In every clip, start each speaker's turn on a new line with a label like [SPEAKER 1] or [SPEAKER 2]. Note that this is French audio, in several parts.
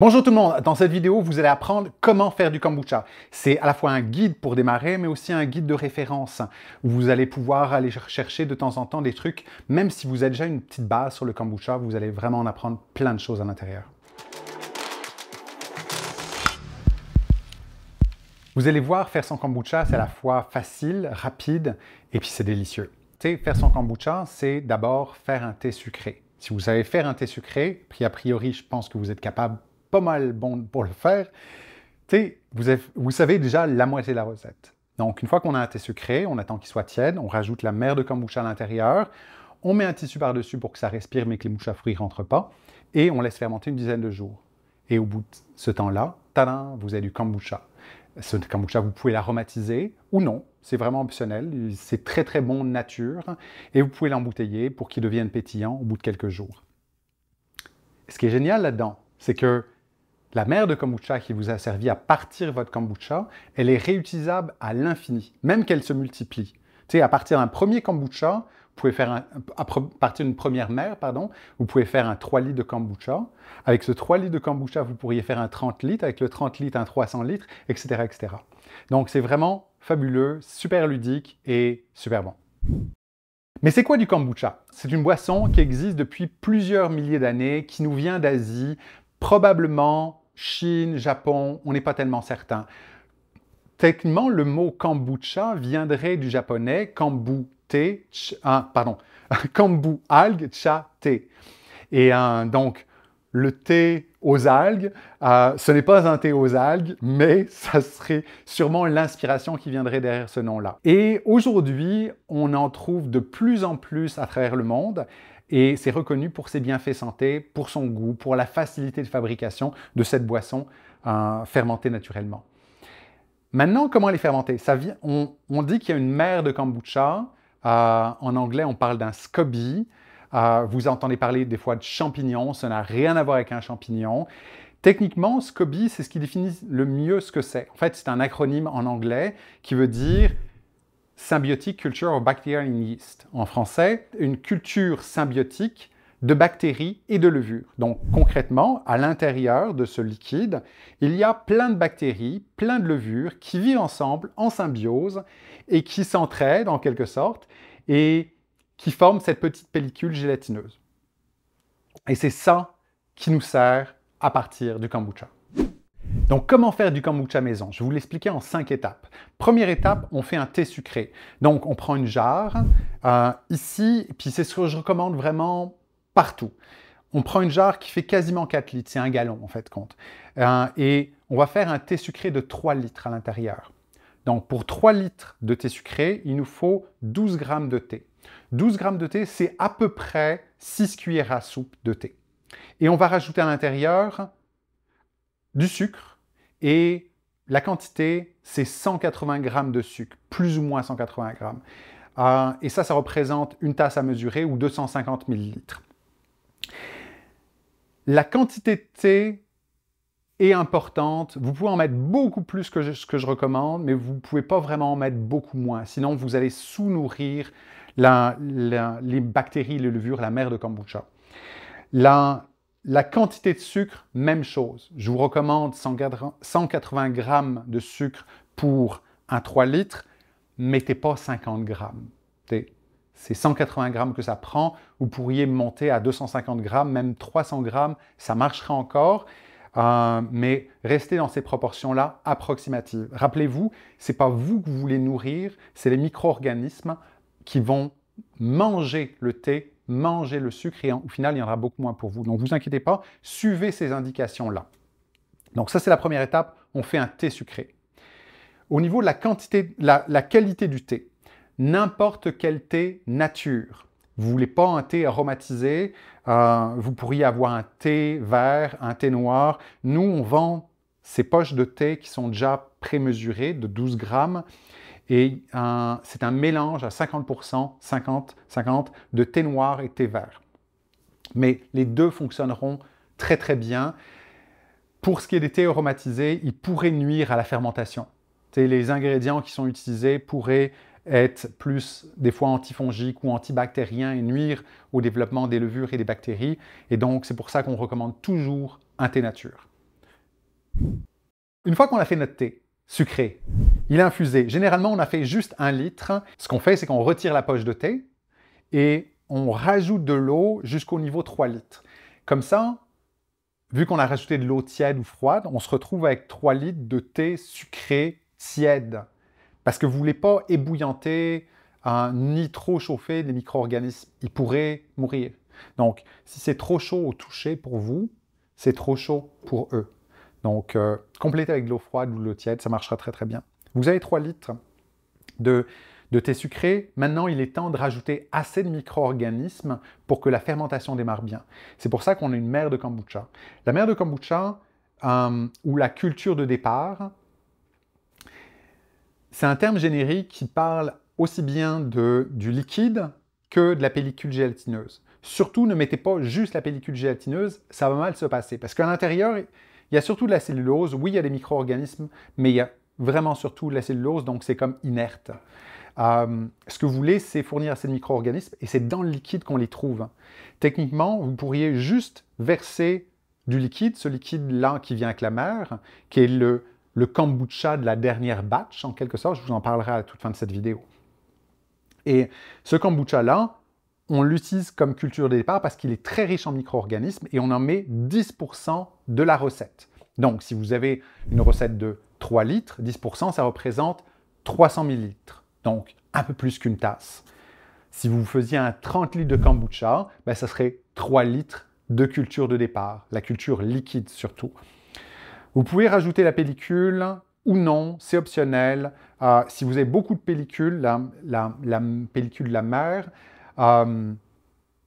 [SPEAKER 1] Bonjour tout le monde, dans cette vidéo vous allez apprendre comment faire du kombucha. C'est à la fois un guide pour démarrer mais aussi un guide de référence où vous allez pouvoir aller chercher de temps en temps des trucs, même si vous avez déjà une petite base sur le kombucha, vous allez vraiment en apprendre plein de choses à l'intérieur. Vous allez voir, faire son kombucha c'est à la fois facile, rapide et puis c'est délicieux. faire son kombucha c'est d'abord faire un thé sucré. Si vous savez faire un thé sucré, a priori je pense que vous êtes capable pas mal bon pour le faire. Tu vous, vous savez déjà la moitié de la recette. Donc, une fois qu'on a un thé sucré, on attend qu'il soit tiède, on rajoute la mer de kombucha à l'intérieur, on met un tissu par-dessus pour que ça respire mais que les mouches à fruits ne rentrent pas, et on laisse fermenter une dizaine de jours. Et au bout de ce temps-là, tadam, vous avez du kombucha. Ce kombucha, vous pouvez l'aromatiser ou non, c'est vraiment optionnel, c'est très très bon nature, et vous pouvez l'embouteiller pour qu'il devienne pétillant au bout de quelques jours. Ce qui est génial là-dedans, c'est que la mère de kombucha qui vous a servi à partir votre kombucha, elle est réutilisable à l'infini, même qu'elle se multiplie. Tu à partir d'un premier kombucha, vous pouvez faire partir d'une première mère, pardon, vous pouvez faire un 3 litres de kombucha. Avec ce 3 litres de kombucha, vous pourriez faire un 30 litres, avec le 30 litres, un 300 litres, etc. etc. Donc c'est vraiment fabuleux, super ludique et super bon. Mais c'est quoi du kombucha C'est une boisson qui existe depuis plusieurs milliers d'années, qui nous vient d'Asie, probablement Chine, Japon, on n'est pas tellement certain. Techniquement, le mot kombucha viendrait du japonais kambu thé, ah, pardon, kombu algue cha thé. Et euh, donc, le thé aux algues, euh, ce n'est pas un thé aux algues, mais ça serait sûrement l'inspiration qui viendrait derrière ce nom-là. Et aujourd'hui, on en trouve de plus en plus à travers le monde et c'est reconnu pour ses bienfaits santé, pour son goût, pour la facilité de fabrication de cette boisson euh, fermentée naturellement. Maintenant, comment les fermenter Ça on, dit qu'il y a une mère de kombucha. Euh, en anglais, on parle d'un scoby. Euh, vous entendez parler des fois de champignons. Ça n'a rien à voir avec un champignon. Techniquement, SCOBY, c'est ce qui définit le mieux ce que c'est. En fait, c'est un acronyme en anglais qui veut dire Symbiotic Culture of Bacteria in Yeast. En français, une culture symbiotique de bactéries et de levures. Donc concrètement, à l'intérieur de ce liquide, il y a plein de bactéries, plein de levures qui vivent ensemble en symbiose et qui s'entraident en quelque sorte et qui forment cette petite pellicule gélatineuse. Et c'est ça qui nous sert à partir du kombucha. Donc comment faire du kombucha maison Je vais vous l'expliquer en cinq étapes. Première étape, on fait un thé sucré. Donc on prend une jarre euh, ici, puis c'est ce que je recommande vraiment partout. On prend une jarre qui fait quasiment 4 litres, c'est un gallon en fait compte. Euh, et on va faire un thé sucré de 3 litres à l'intérieur. Donc pour 3 litres de thé sucré, il nous faut 12 grammes de thé. 12 grammes de thé, c'est à peu près 6 cuillères à soupe de thé. Et on va rajouter à l'intérieur du sucre, et la quantité, c'est 180 grammes de sucre, plus ou moins 180 grammes. Euh, et ça, ça représente une tasse à mesurer ou 250 millilitres. La quantité de thé est importante. Vous pouvez en mettre beaucoup plus que ce que je recommande, mais vous ne pouvez pas vraiment en mettre beaucoup moins. Sinon, vous allez sous-nourrir les bactéries, les levures, la mère de kombucha. La, la quantité de sucre, même chose. Je vous recommande 180 grammes de sucre pour un 3 litres. Mettez pas 50 grammes. C'est 180 grammes que ça prend. Vous pourriez monter à 250 grammes, même 300 grammes. Ça marcherait encore. Euh, mais restez dans ces proportions-là approximatives. Rappelez-vous, c'est pas vous que vous voulez nourrir, c'est les micro-organismes qui vont manger le thé mangez le sucre et au final, il y en aura beaucoup moins pour vous. Donc, vous inquiétez pas, suivez ces indications-là. Donc, ça, c'est la première étape. On fait un thé sucré. Au niveau de la quantité, la, qualité du thé, n'importe quel thé nature. Vous voulez pas un thé aromatisé, euh, vous pourriez avoir un thé vert, un thé noir. Nous, on vend ces poches de thé qui sont déjà prémesurées de 12 grammes. Et c'est un mélange à 50%, 50, 50 de thé noir et thé vert. Mais les deux fonctionneront très très bien. Pour ce qui est des thés aromatisés, ils pourraient nuire à la fermentation. les ingrédients qui sont utilisés pourraient être plus des fois antifongiques ou antibactériens et nuire au développement des levures et des bactéries. Et donc, c'est pour ça qu'on recommande toujours un thé nature. Une fois qu'on a fait notre thé sucré, il est infusé. Généralement, on a fait juste un litre. Ce qu'on fait, c'est qu'on retire la poche de thé et on rajoute de l'eau jusqu'au niveau 3 litres. Comme ça, vu qu'on a rajouté de l'eau tiède ou froide, on se retrouve avec 3 litres de thé sucré tiède. Parce que vous voulez pas ébouillanter un hein, ni trop chauffer les micro-organismes. Ils pourraient mourir. Donc, si c'est trop chaud au toucher pour vous, c'est trop chaud pour eux. Donc, compléter euh, complétez avec de l'eau froide ou de l'eau tiède, ça marchera très très bien. Vous avez 3 litres de, thé sucré, maintenant il est temps de rajouter assez de micro-organismes pour que la fermentation démarre bien. C'est pour ça qu'on a une mer de kombucha. La mer de kombucha, euh, ou la culture de départ, c'est un terme générique qui parle aussi bien de, du liquide que de la pellicule gélatineuse. Surtout, ne mettez pas juste la pellicule gélatineuse, ça va mal se passer, parce qu'à l'intérieur, il y a surtout de la cellulose, oui, il y a des micro-organismes, mais il y a vraiment surtout la cellulose, donc c'est comme inerte. Euh, ce que vous voulez, c'est fournir à ces micro-organismes et c'est dans le liquide qu'on les trouve. Techniquement, vous pourriez juste verser du liquide, ce liquide-là qui vient avec la mer, qui est le, le kombucha de la dernière batch, en quelque sorte. Je vous en parlerai à la toute fin de cette vidéo. Et ce kombucha-là, on l'utilise comme culture de départ parce qu'il est très riche en micro-organismes et on en met 10% de la recette. Donc, si vous avez une recette de 3 litres, 10%, ça représente 300 litres, donc un peu plus qu'une tasse. Si vous faisiez un 30 litres de kombucha, ben, ça serait 3 litres de culture de départ, la culture liquide surtout. Vous pouvez rajouter la pellicule ou non, c'est optionnel. Euh, si vous avez beaucoup de pellicules, la, la, pellicule de la mer, euh,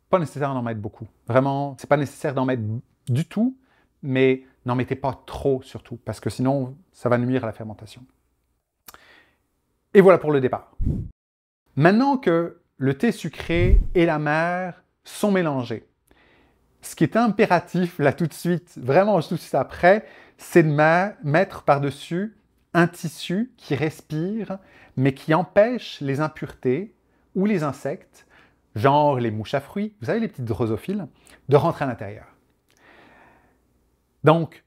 [SPEAKER 1] pas nécessaire d'en mettre beaucoup. Vraiment, c'est pas nécessaire d'en mettre du tout, mais N'en mettez pas trop surtout, parce que sinon, ça va nuire à la fermentation. Et voilà pour le départ. Maintenant que le thé sucré et la mer sont mélangés, ce qui est impératif là tout de suite, vraiment tout de suite après, c'est de mettre par-dessus un tissu qui respire, mais qui empêche les impuretés ou les insectes, genre les mouches à fruits, vous savez les petites drosophiles, de rentrer à l'intérieur. Donc,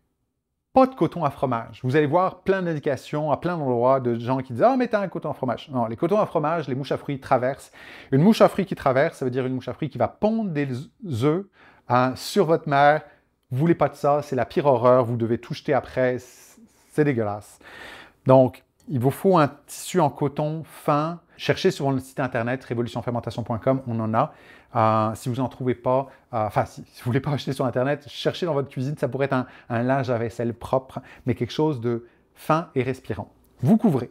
[SPEAKER 1] pas de coton à fromage. Vous allez voir plein d'indications à plein d'endroits de gens qui disent Ah, mais t'as un coton à fromage. Non, les cotons à fromage, les mouches à fruits traversent. Une mouche à fruits qui traverse, ça veut dire une mouche à fruits qui va pondre des œufs hein, sur votre mère. Vous voulez pas de ça, c'est la pire horreur, vous devez tout jeter après, c'est dégueulasse. Donc, il vous faut un tissu en coton fin. Cherchez sur le site internet révolutionfermentation.com, on en a si vous n'en trouvez pas, enfin, si, vous ne voulez pas acheter sur Internet, cherchez dans votre cuisine. Ça pourrait être un, un linge à vaisselle propre, mais quelque chose de fin et respirant. Vous couvrez.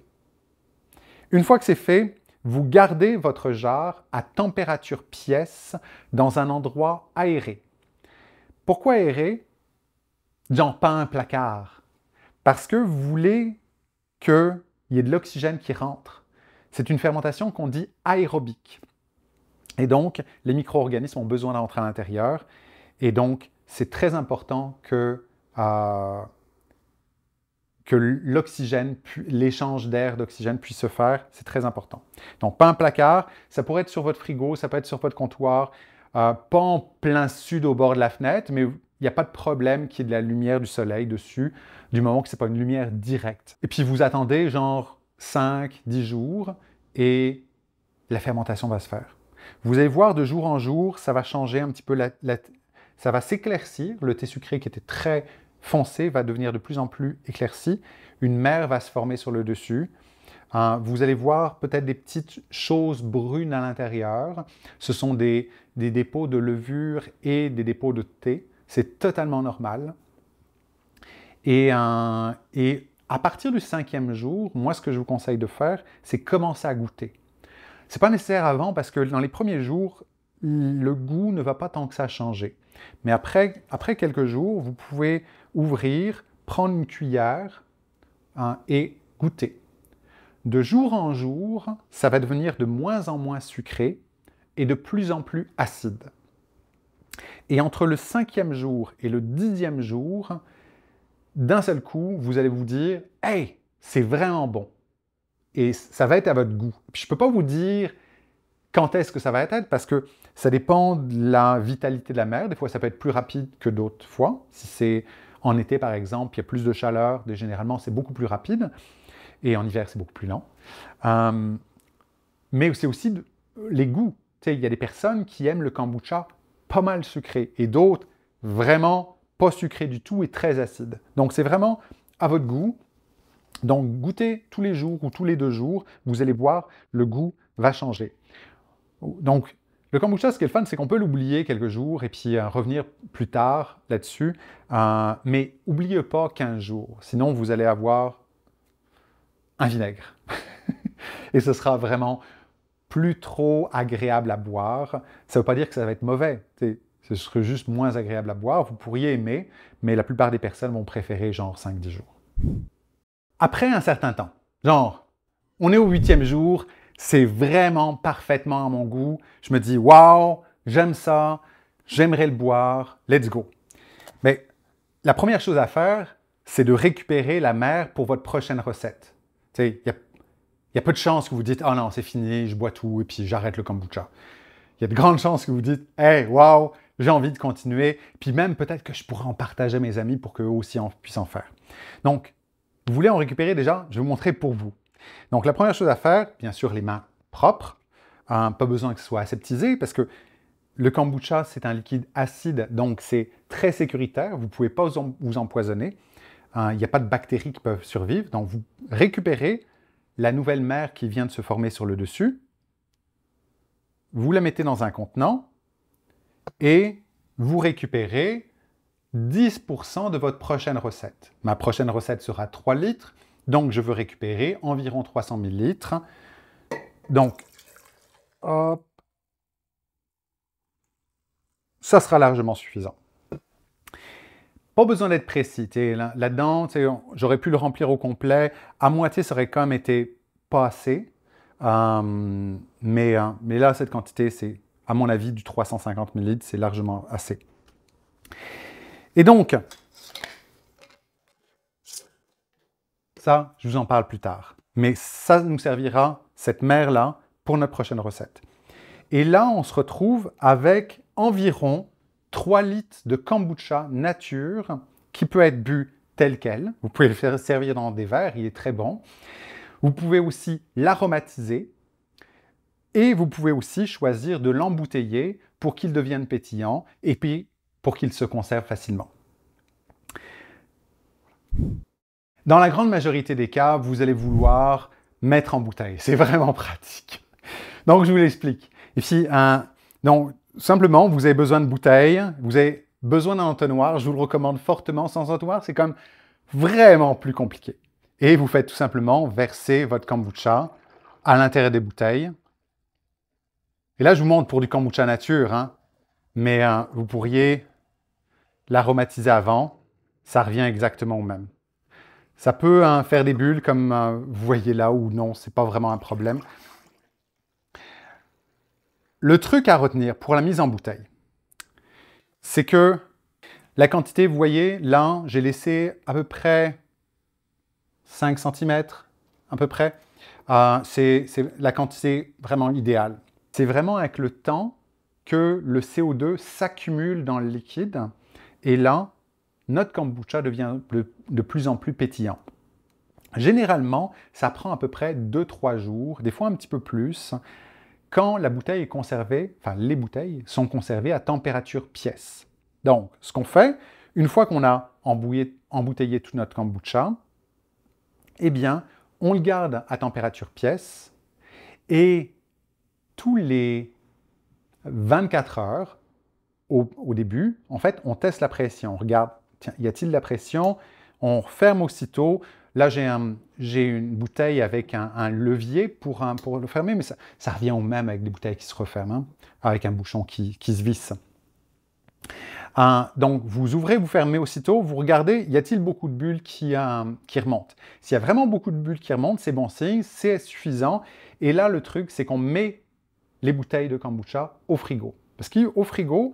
[SPEAKER 1] Une fois que c'est fait, vous gardez votre jarre à température pièce dans un endroit aéré. Pourquoi aéré Genre pas un placard. Parce que vous voulez qu'il y ait de l'oxygène qui rentre. C'est une fermentation qu'on dit aérobique. Et donc, les micro-organismes ont besoin d'entrer à l'intérieur. Et donc, c'est très important que, euh, que l'oxygène, l'échange d'air d'oxygène puisse se faire. C'est très important. Donc, pas un placard. Ça pourrait être sur votre frigo, ça peut être sur votre comptoir, euh, pas en plein sud au bord de la fenêtre, mais il n'y a pas de problème qu'il y ait de la lumière du soleil dessus, du moment que ce n'est pas une lumière directe. Et puis, vous attendez genre 5, 10 jours et la fermentation va se faire. Vous allez voir de jour en jour, ça va changer un petit peu, ça va s'éclaircir. Le thé sucré qui était très foncé va devenir de plus en plus éclairci. Une mer va se former sur le dessus. Hein, vous allez voir peut-être des petites choses brunes à l'intérieur. Ce sont des, dépôts de levure et des dépôts de thé. C'est totalement normal. Euh, et à partir du cinquième jour, moi, ce que je vous conseille de faire, c'est commencer à goûter n'est pas nécessaire avant parce que dans les premiers jours, le goût ne va pas tant que ça changer. Mais après, après quelques jours, vous pouvez ouvrir, prendre une cuillère hein, et goûter. De jour en jour, ça va devenir de moins en moins sucré et de plus en plus acide. Et entre le cinquième jour et le dixième jour, d'un seul coup, vous allez vous dire Hey, c'est vraiment bon et ça va être à votre goût. je ne peux pas vous dire quand est-ce que ça va être, parce que ça dépend de la vitalité de la mer. Des fois, ça peut être plus rapide que d'autres fois. Si c'est en été, par exemple, il y a plus de chaleur, généralement, c'est beaucoup plus rapide. Et en hiver, c'est beaucoup plus lent. Hum, mais c'est aussi les goûts. Il y a des personnes qui aiment le kombucha pas mal sucré et d'autres vraiment pas sucré du tout et très acide. Donc, c'est vraiment à votre goût. Donc, goûtez tous les jours ou tous les deux jours, vous allez boire, le goût va changer. Donc, le kombucha, ce qui est le fun, c'est qu'on peut l'oublier quelques jours et puis euh, revenir plus tard là-dessus. Euh, mais n'oubliez pas 15 jours, sinon vous allez avoir un vinaigre. et ce sera vraiment plus trop agréable à boire. Ça ne veut pas dire que ça va être mauvais. ce serait juste moins agréable à boire. Vous pourriez aimer, mais la plupart des personnes vont préférer genre 5-10 jours après un certain temps. Genre, on est au huitième jour, c'est vraiment parfaitement à mon goût. Je me dis, waouh, j'aime ça, j'aimerais le boire, let's go. Mais la première chose à faire, c'est de récupérer la mer pour votre prochaine recette. Il y a, y a peu de chances que vous dites, oh non, c'est fini, je bois tout et puis j'arrête le kombucha. Il y a de grandes chances que vous dites, hey, waouh, j'ai envie de continuer, puis même peut-être que je pourrais en partager à mes amis pour qu'eux aussi en puissent en faire. Donc, vous voulez en récupérer déjà Je vais vous montrer pour vous. Donc la première chose à faire, bien sûr, les mains propres. Hein, pas besoin que ce soit aseptisé parce que le kombucha, c'est un liquide acide, donc c'est très sécuritaire. Vous ne pouvez pas vous empoisonner. Hein, il n'y a pas de bactéries qui peuvent survivre. Donc vous récupérez la nouvelle mère qui vient de se former sur le dessus. Vous la mettez dans un contenant et vous récupérez 10% de votre prochaine recette. Ma prochaine recette sera 3 litres, donc je veux récupérer environ 300 000 litres. Donc, hop, ça sera largement suffisant. Pas besoin d'être précis. Là-dedans, j'aurais pu le remplir au complet. À moitié, ça aurait quand même été pas assez. Hum, mais, hein, mais là, cette quantité, c'est, à mon avis, du 350 ml, c'est largement assez. Et donc, ça, je vous en parle plus tard. Mais ça nous servira, cette mer-là, pour notre prochaine recette. Et là, on se retrouve avec environ 3 litres de kombucha nature qui peut être bu tel quel. Vous pouvez le faire servir dans des verres, il est très bon. Vous pouvez aussi l'aromatiser et vous pouvez aussi choisir de l'embouteiller pour qu'il devienne pétillant et puis pour qu'il se conserve facilement. Dans la grande majorité des cas, vous allez vouloir mettre en bouteille. C'est vraiment pratique. Donc, je vous l'explique. Ici, donc, simplement, vous avez besoin de bouteilles, vous avez besoin d'un entonnoir. Je vous le recommande fortement. Sans entonnoir, c'est comme vraiment plus compliqué. Et vous faites tout simplement verser votre kombucha à l'intérieur des bouteilles. Et là, je vous montre pour du kombucha nature, hein. mais hein, vous pourriez l'aromatiser avant, ça revient exactement au même. Ça peut hein, faire des bulles comme euh, vous voyez là ou non, c'est pas vraiment un problème. Le truc à retenir pour la mise en bouteille, c'est que la quantité, vous voyez, là, j'ai laissé à peu près 5 cm, à peu près. Euh, c'est la quantité vraiment idéale. C'est vraiment avec le temps que le CO2 s'accumule dans le liquide et là, notre kombucha devient de plus en plus pétillant. Généralement, ça prend à peu près 2-3 jours, des fois un petit peu plus, quand la bouteille est conservée, enfin les bouteilles sont conservées à température pièce. Donc, ce qu'on fait, une fois qu'on a embouteillé tout notre kombucha, eh bien, on le garde à température pièce et tous les 24 heures, au, début, en fait, on teste la pression. On regarde, tiens, y a-t-il de la pression? On ferme aussitôt. Là, j'ai une bouteille avec un, levier pour, pour, le fermer, mais ça, revient au même avec des bouteilles qui se referment, hein, avec un bouchon qui, se visse. donc, vous ouvrez, vous fermez aussitôt, vous regardez, y a-t-il beaucoup de bulles qui, euh, qui remontent S'il y a vraiment beaucoup de bulles qui remontent, c'est bon signe, c'est suffisant. Et là, le truc, c'est qu'on met les bouteilles de kombucha au frigo. Parce qu'au frigo,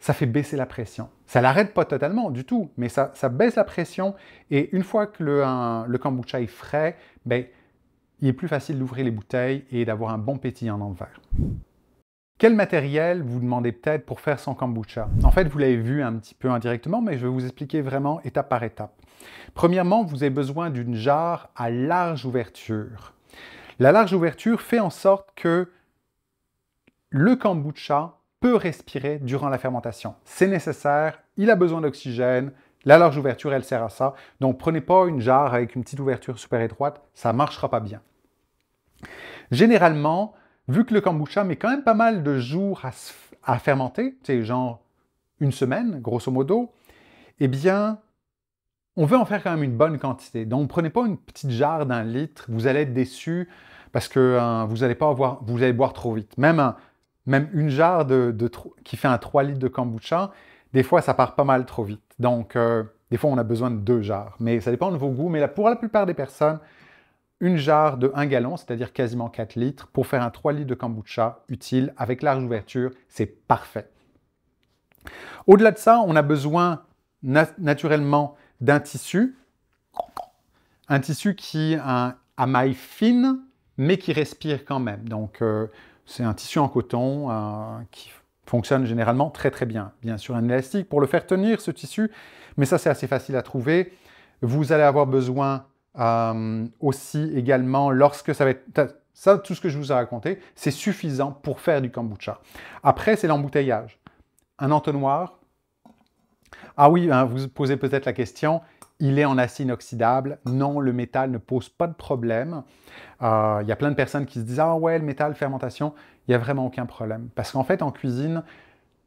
[SPEAKER 1] ça fait baisser la pression. Ça l'arrête pas totalement du tout, mais ça, baisse la pression. Et une fois que le, kombucha est frais, ben, il est plus facile d'ouvrir les bouteilles et d'avoir un bon pétillant en le verre. Quel matériel vous demandez peut-être pour faire son kombucha En fait, vous l'avez vu un petit peu indirectement, mais je vais vous expliquer vraiment étape par étape. Premièrement, vous avez besoin d'une jarre à large ouverture. La large ouverture fait en sorte que le kombucha peut respirer durant la fermentation. C'est nécessaire, il a besoin d'oxygène, la large ouverture, elle sert à ça. Donc prenez pas une jarre avec une petite ouverture super étroite, ça marchera pas bien. Généralement, vu que le kombucha met quand même pas mal de jours à, fermenter, c'est genre une semaine, grosso modo, eh bien, on veut en faire quand même une bonne quantité. Donc, prenez pas une petite jarre d'un litre, vous allez être déçu parce que hein, vous allez pas avoir, vous allez boire trop vite. Même un, même une jarre de, qui fait un 3 litres de kombucha, des fois, ça part pas mal trop vite. Donc, euh, des fois, on a besoin de deux jarres. Mais ça dépend de vos goûts. Mais là, pour la plupart des personnes, une jarre de 1 gallon, c'est-à-dire quasiment 4 litres, pour faire un 3 litres de kombucha utile avec large ouverture, c'est parfait. Au-delà de ça, on a besoin naturellement d'un tissu, un tissu qui a, maille fine, mais qui respire quand même. Donc, euh, c'est un tissu en coton euh, qui fonctionne généralement très très bien. Bien sûr, un élastique pour le faire tenir, ce tissu, mais ça c'est assez facile à trouver. Vous allez avoir besoin euh, aussi également lorsque ça va être... Ça, tout ce que je vous ai raconté, c'est suffisant pour faire du kombucha. Après, c'est l'embouteillage. Un entonnoir. Ah oui, hein, vous posez peut-être la question, il est en acier inoxydable. Non, le métal ne pose pas de problème. Euh, il y a plein de personnes qui se disent Ah ouais, le métal, fermentation, il n'y a vraiment aucun problème. Parce qu'en fait, en cuisine,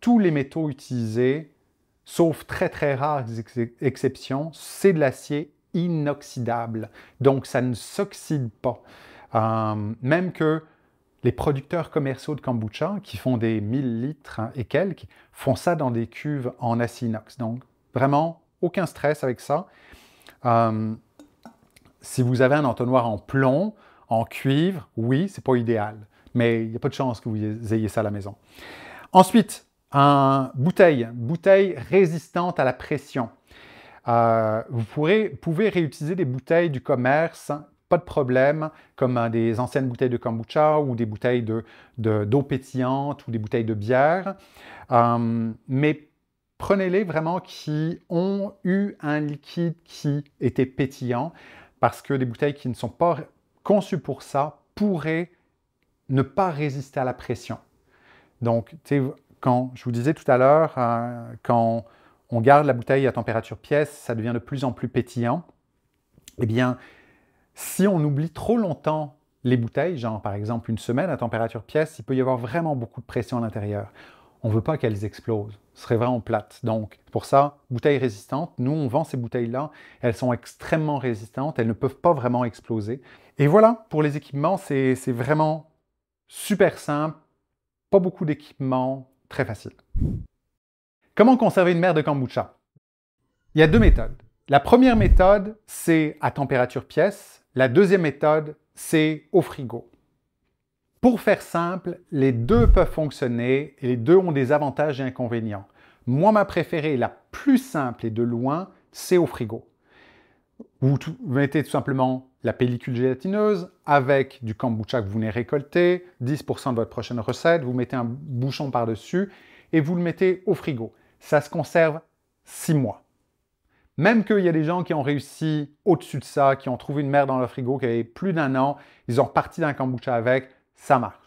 [SPEAKER 1] tous les métaux utilisés, sauf très très rares exceptions, c'est de l'acier inoxydable. Donc ça ne s'oxyde pas. Euh, même que les producteurs commerciaux de kombucha, qui font des 1000 litres et quelques, font ça dans des cuves en acier inox. Donc vraiment, aucun stress avec ça. Euh, si vous avez un entonnoir en plomb, en cuivre, oui, c'est pas idéal, mais il n'y a pas de chance que vous ayez ça à la maison. Ensuite, un bouteille, bouteille résistante à la pression. Euh, vous pourrez, pouvez réutiliser des bouteilles du commerce, pas de problème, comme euh, des anciennes bouteilles de kombucha ou des bouteilles d'eau pétillante ou des bouteilles de bière. mais prenez-les vraiment qui ont eu un liquide qui était pétillant, parce que des bouteilles qui ne sont pas conçues pour ça pourraient ne pas résister à la pression. Donc, quand je vous disais tout à l'heure, euh, quand on garde la bouteille à température pièce, ça devient de plus en plus pétillant. Eh bien, si on oublie trop longtemps les bouteilles, genre par exemple une semaine à température pièce, il peut y avoir vraiment beaucoup de pression à l'intérieur on ne veut pas qu'elles explosent. Ce serait vraiment plate. Donc, pour ça, bouteilles résistantes, nous, on vend ces bouteilles-là. Elles sont extrêmement résistantes, elles ne peuvent pas vraiment exploser. Et voilà, pour les équipements, c'est vraiment super simple, pas beaucoup d'équipements, très facile. Comment conserver une mer de kombucha Il y a deux méthodes. La première méthode, c'est à température pièce. La deuxième méthode, c'est au frigo. Pour faire simple, les deux peuvent fonctionner et les deux ont des avantages et inconvénients. Moi, ma préférée, la plus simple et de loin, c'est au frigo. Vous mettez tout simplement la pellicule gélatineuse avec du kombucha que vous venez récolter, 10% de votre prochaine recette, vous mettez un bouchon par-dessus et vous le mettez au frigo. Ça se conserve 6 mois. Même qu'il y a des gens qui ont réussi au-dessus de ça, qui ont trouvé une mère dans leur frigo qui avait plus d'un an, ils ont reparti d'un kombucha avec, ça marche.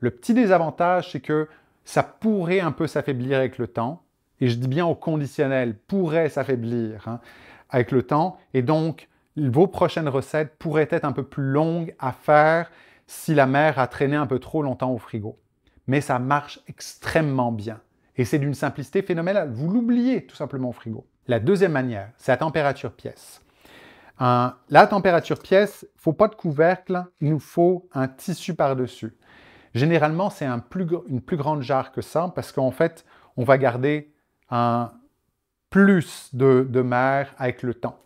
[SPEAKER 1] Le petit désavantage, c'est que ça pourrait un peu s'affaiblir avec le temps, et je dis bien au conditionnel, pourrait s'affaiblir hein, avec le temps, et donc vos prochaines recettes pourraient être un peu plus longues à faire si la mer a traîné un peu trop longtemps au frigo. Mais ça marche extrêmement bien. Et c'est d'une simplicité phénoménale. Vous l'oubliez tout simplement au frigo. La deuxième manière, c'est à température pièce la température pièce, il ne faut pas de couvercle, il nous faut un tissu par-dessus. Généralement, c'est une plus grande jarre que ça parce qu'en fait, on va garder un plus de, mer avec le temps.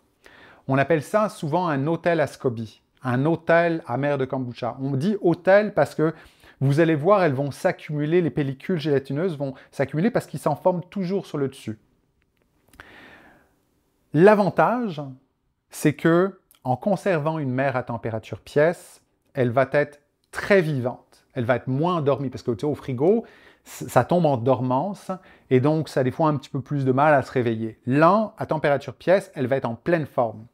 [SPEAKER 1] On appelle ça souvent un hôtel à scoby, un hôtel à mer de kombucha. On dit hôtel parce que vous allez voir, elles vont s'accumuler, les pellicules gélatineuses vont s'accumuler parce qu'ils s'en forment toujours sur le dessus. L'avantage, c'est que en conservant une mère à température pièce, elle va être très vivante. Elle va être moins endormie parce que au frigo, ça tombe en dormance et donc ça a des fois un petit peu plus de mal à se réveiller. Lent, à température pièce, elle va être en pleine forme.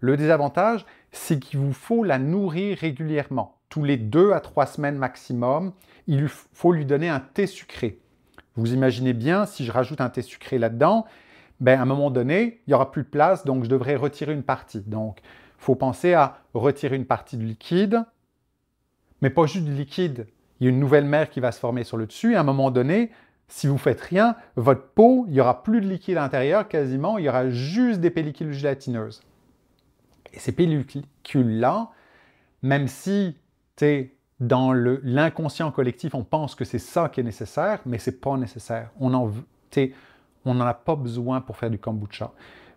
[SPEAKER 1] Le désavantage, c'est qu'il vous faut la nourrir régulièrement. Tous les deux à trois semaines maximum, il faut lui donner un thé sucré. Vous imaginez bien, si je rajoute un thé sucré là-dedans, ben, à un moment donné, il n'y aura plus de place, donc je devrais retirer une partie. Donc, il faut penser à retirer une partie du liquide, mais pas juste du liquide. Il y a une nouvelle mère qui va se former sur le dessus. Et à un moment donné, si vous faites rien, votre peau, il n'y aura plus de liquide intérieur, quasiment, il y aura juste des pellicules gélatineuses. Et ces pellicules-là, même si tu dans l'inconscient collectif, on pense que c'est ça qui est nécessaire, mais c'est pas nécessaire. On en, on n'en a pas besoin pour faire du kombucha.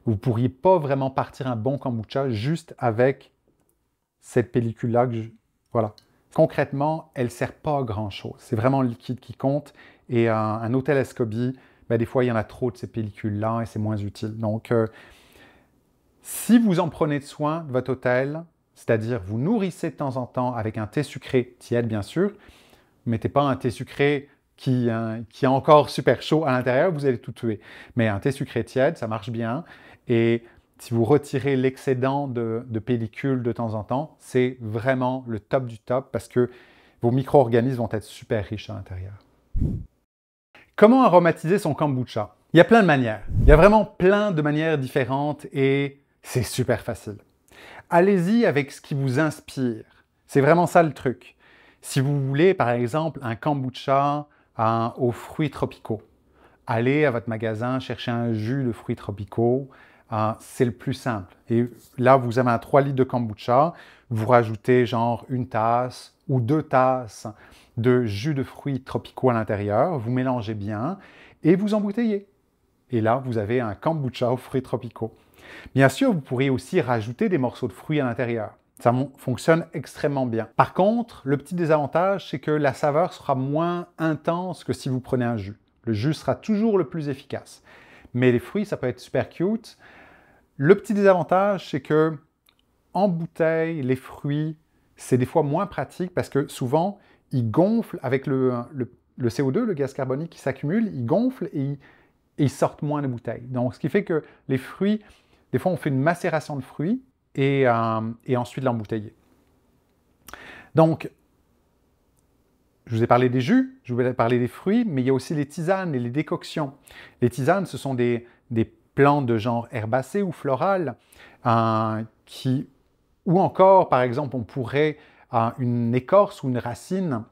[SPEAKER 1] Vous ne pourriez pas vraiment partir un bon kombucha juste avec cette pellicule-là. Voilà. Concrètement, elle ne sert pas à grand-chose. C'est vraiment le liquide qui compte. Et euh, un hôtel Escobie, ben, des fois, il y en a trop de ces pellicules-là et c'est moins utile. Donc, euh, si vous en prenez soin de votre hôtel, c'est-à-dire vous nourrissez de temps en temps avec un thé sucré tiède, bien sûr, mettez pas un thé sucré Hein, qui, est encore super chaud à l'intérieur, vous allez tout tuer. Mais un thé sucré tiède, ça marche bien. Et si vous retirez l'excédent de, de, pellicule de temps en temps, c'est vraiment le top du top parce que vos micro-organismes vont être super riches à l'intérieur. Comment aromatiser son kombucha Il y a plein de manières. Il y a vraiment plein de manières différentes et c'est super facile. Allez-y avec ce qui vous inspire. C'est vraiment ça le truc. Si vous voulez, par exemple, un kombucha aux fruits tropicaux. Allez à votre magasin, cherchez un jus de fruits tropicaux. Hein, c'est le plus simple. Et là, vous avez un 3 litres de kombucha, vous rajoutez genre une tasse ou deux tasses de jus de fruits tropicaux à l'intérieur, vous mélangez bien et vous embouteillez. Et là, vous avez un kombucha aux fruits tropicaux. Bien sûr, vous pourriez aussi rajouter des morceaux de fruits à l'intérieur. Ça fonctionne extrêmement bien. Par contre, le petit désavantage, c'est que la saveur sera moins intense que si vous prenez un jus. Le jus sera toujours le plus efficace. Mais les fruits, ça peut être super cute. Le petit désavantage, c'est que en bouteille, les fruits, c'est des fois moins pratique parce que souvent, ils gonflent avec le, CO2, le gaz carbonique qui s'accumule, ils gonflent et ils, sortent moins de bouteilles. Donc, ce qui fait que les fruits, des fois, on fait une macération de fruits euh, et, ensuite l'embouteiller. Donc, je vous ai parlé des jus, je vous ai parlé des fruits, mais il y a aussi les tisanes et les décoctions. Les tisanes, ce sont des, des plantes de genre herbacées ou florales euh, qui, ou encore, par exemple, on pourrait euh, une écorce ou une racine.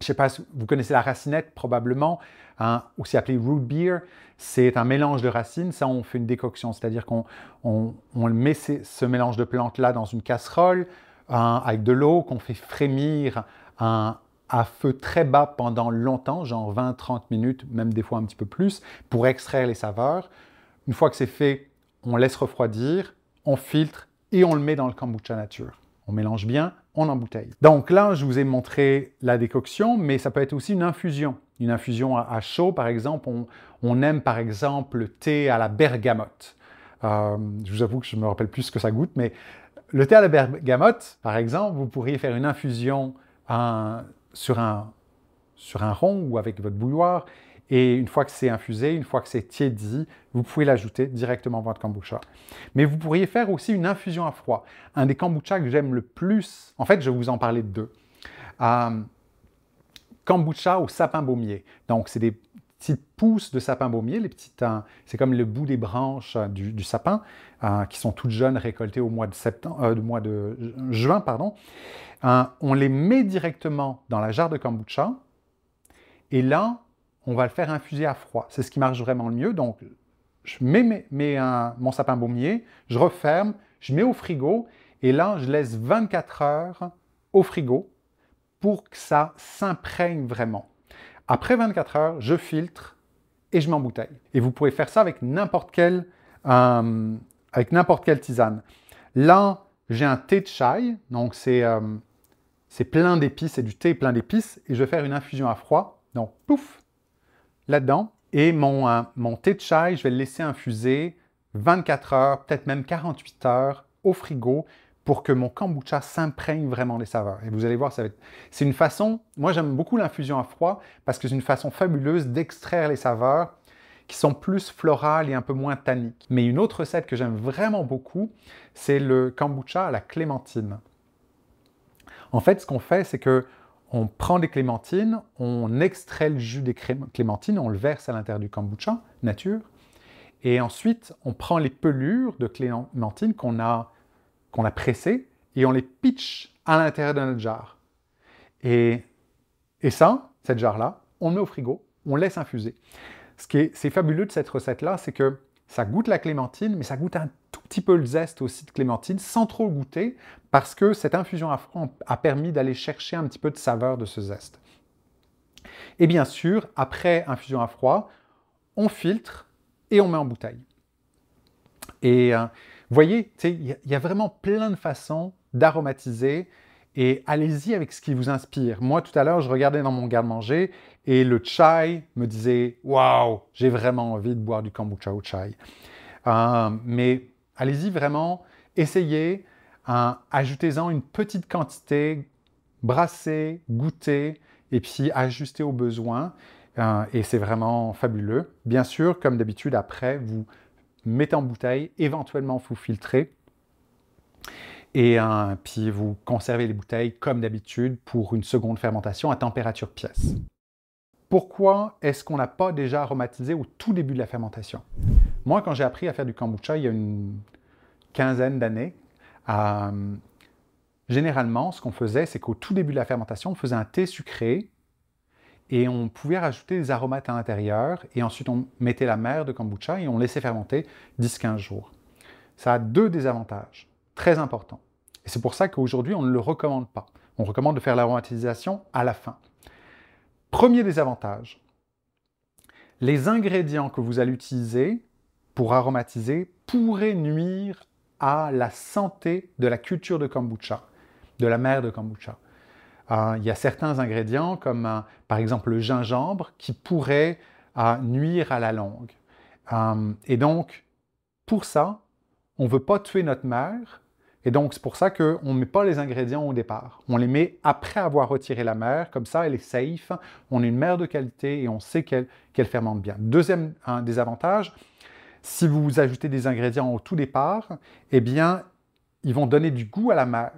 [SPEAKER 1] Je ne sais pas, vous connaissez la racinette probablement ou hein, aussi appelé root beer. C'est un mélange de racines. Ça, on fait une décoction, c'est-à-dire qu'on on, met ce mélange de plantes-là dans une casserole hein, avec de l'eau qu'on fait frémir hein, à feu très bas pendant longtemps, genre 20-30 minutes, même des fois un petit peu plus, pour extraire les saveurs. Une fois que c'est fait, on laisse refroidir, on filtre et on le met dans le kombucha nature on mélange bien, on embouteille. Donc là, je vous ai montré la décoction, mais ça peut être aussi une infusion. Une infusion à, chaud, par exemple, on, aime par exemple le thé à la bergamote. Euh, je vous avoue que je me rappelle plus ce que ça goûte, mais le thé à la bergamote, par exemple, vous pourriez faire une infusion sur, un, sur un rond ou avec votre bouilloire et une fois que c'est infusé, une fois que c'est tiédi, vous pouvez l'ajouter directement à votre kombucha. Mais vous pourriez faire aussi une infusion à froid. Un des kombuchas que j'aime le plus, en fait, je vais vous en parler de deux. Euh, kombucha au sapin baumier. Donc, c'est des petites pousses de sapin baumier, les petites, euh, c'est comme le bout des branches euh, du, sapin, euh, qui sont toutes jeunes, récoltées au mois de, septembre, mois de juin. pardon. on les met directement dans la jarre de kombucha. Et là, on va le faire infuser à froid. C'est ce qui marche vraiment le mieux. Donc, je mets, euh, mon sapin baumier, je referme, je mets au frigo et là, je laisse 24 heures au frigo pour que ça s'imprègne vraiment. Après 24 heures, je filtre et je m'embouteille. Et vous pouvez faire ça avec n'importe euh, quelle, tisane. Là, j'ai un thé de chai, donc euh, c'est plein d'épices, c'est du thé plein d'épices, et je vais faire une infusion à froid. Donc, pouf, là-dedans. Et mon, euh, mon thé de chai, je vais le laisser infuser 24 heures, peut-être même 48 heures au frigo pour que mon kombucha s'imprègne vraiment les saveurs. Et vous allez voir, c'est une façon, moi j'aime beaucoup l'infusion à froid parce que c'est une façon fabuleuse d'extraire les saveurs qui sont plus florales et un peu moins tanniques. Mais une autre recette que j'aime vraiment beaucoup, c'est le kombucha à la clémentine. En fait, ce qu'on fait, c'est que on prend des clémentines, on extrait le jus des clémentines, on le verse à l'intérieur du kombucha, nature, et ensuite on prend les pelures de clémentines qu'on a, qu'on a pressées et on les pitch à l'intérieur de notre jarre. Et, ça, cette jarre-là, on met au frigo, on laisse infuser. Ce qui est, fabuleux de cette recette-là, c'est que ça goûte la clémentine, mais ça goûte un tout petit peu le zeste aussi de clémentine, sans trop le goûter, parce que cette infusion à froid a permis d'aller chercher un petit peu de saveur de ce zeste. Et bien sûr, après infusion à froid, on filtre et on met en bouteille. Et euh, vous voyez, il y, a vraiment plein de façons d'aromatiser et allez-y avec ce qui vous inspire. Moi, tout à l'heure, je regardais dans mon garde-manger et le chai me disait Waouh, j'ai vraiment envie de boire du kombucha au chai. Euh, mais Allez-y vraiment, essayez, hein, ajoutez-en une petite quantité, brassez, goûtez, et puis ajustez au besoin, hein, et c'est vraiment fabuleux. Bien sûr, comme d'habitude, après, vous mettez en bouteille, éventuellement vous filtrez. Et hein, puis vous conservez les bouteilles comme d'habitude pour une seconde fermentation à température pièce. Pourquoi est-ce qu'on n'a pas déjà aromatisé au tout début de la fermentation moi, quand j'ai appris à faire du kombucha il y a une quinzaine d'années, euh, généralement, ce qu'on faisait, c'est qu'au tout début de la fermentation, on faisait un thé sucré et on pouvait rajouter des aromates à l'intérieur et ensuite on mettait la mer de kombucha et on laissait fermenter 10-15 jours. Ça a deux désavantages très importants. Et c'est pour ça qu'aujourd'hui, on ne le recommande pas. On recommande de faire l'aromatisation à la fin. Premier désavantage, les ingrédients que vous allez utiliser pour aromatiser pourrait nuire à la santé de la culture de kombucha, de la mère de kombucha. Euh, il y a certains ingrédients comme euh, par exemple le gingembre qui pourraient euh, nuire à la longue. et donc, pour ça, on ne veut pas tuer notre mère. Et donc, c'est pour ça qu'on ne met pas les ingrédients au départ. On les met après avoir retiré la mère. Comme ça, elle est safe. On est une mère de qualité et on sait qu'elle fermente bien. Deuxième désavantage, des si vous ajoutez des ingrédients au tout départ, eh bien, ils vont donner du goût à la mer.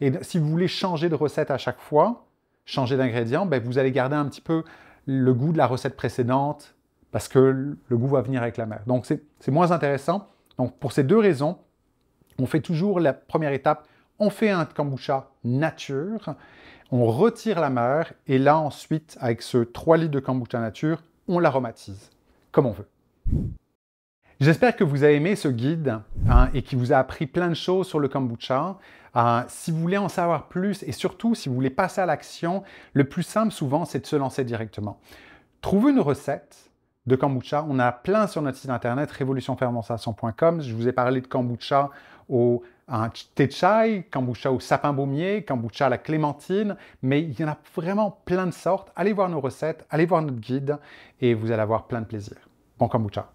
[SPEAKER 1] Et si vous voulez changer de recette à chaque fois, changer d'ingrédient, ben, vous allez garder un petit peu le goût de la recette précédente parce que le goût va venir avec la mer. Donc, c'est moins intéressant. Donc, pour ces deux raisons, on fait toujours la première étape, on fait un kombucha nature, on retire la mer et là ensuite, avec ce 3 litres de kombucha nature, on l'aromatise comme on veut. J'espère que vous avez aimé ce guide hein, et qui vous a appris plein de choses sur le kombucha. Euh, si vous voulez en savoir plus et surtout si vous voulez passer à l'action, le plus simple souvent, c'est de se lancer directement. Trouvez une recette de kombucha. On a plein sur notre site internet révolutionfermentation.com. Je vous ai parlé de kombucha au hein, thé chai, kombucha au sapin baumier, kombucha à la clémentine, mais il y en a vraiment plein de sortes. Allez voir nos recettes, allez voir notre guide et vous allez avoir plein de plaisir. Bon kombucha.